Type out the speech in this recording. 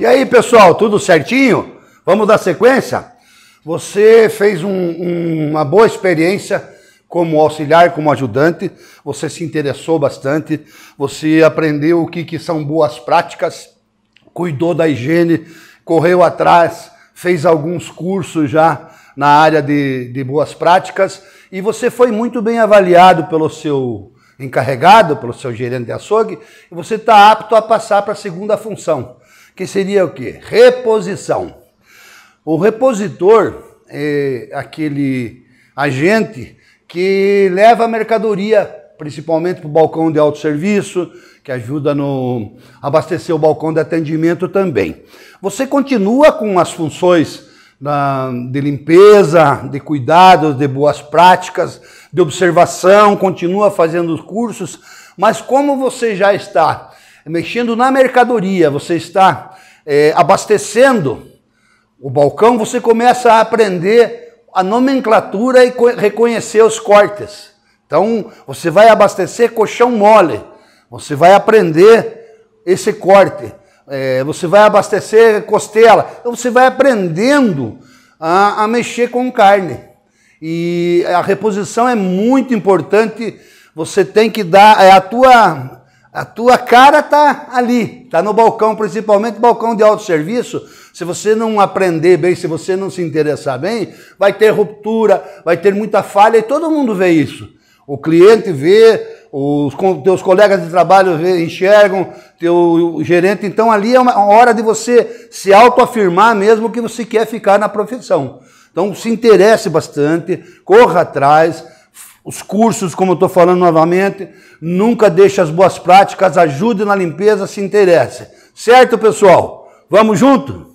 E aí, pessoal, tudo certinho? Vamos dar sequência? Você fez um, um, uma boa experiência como auxiliar, como ajudante, você se interessou bastante, você aprendeu o que, que são boas práticas, cuidou da higiene, correu atrás, fez alguns cursos já na área de, de boas práticas e você foi muito bem avaliado pelo seu encarregado, pelo seu gerente de açougue, e você está apto a passar para a segunda função, que seria o quê? Reposição. O repositor é aquele agente que leva a mercadoria, principalmente para o balcão de autosserviço, que ajuda no abastecer o balcão de atendimento também. Você continua com as funções da, de limpeza, de cuidados, de boas práticas, de observação, continua fazendo os cursos, mas como você já está mexendo na mercadoria, você está é, abastecendo o balcão, você começa a aprender a nomenclatura e reconhecer os cortes. Então, você vai abastecer colchão mole, você vai aprender esse corte é, você vai abastecer costela. Então você vai aprendendo a, a mexer com carne. E a reposição é muito importante. Você tem que dar é, a tua a tua cara tá ali, tá no balcão, principalmente balcão de alto serviço. Se você não aprender bem, se você não se interessar bem, vai ter ruptura, vai ter muita falha e todo mundo vê isso. O cliente vê, os teus colegas de trabalho enxergam, teu gerente. Então ali é uma hora de você se autoafirmar mesmo que você quer ficar na profissão. Então se interesse bastante, corra atrás. Os cursos, como eu estou falando novamente, nunca deixe as boas práticas, ajude na limpeza, se interesse. Certo, pessoal? Vamos junto?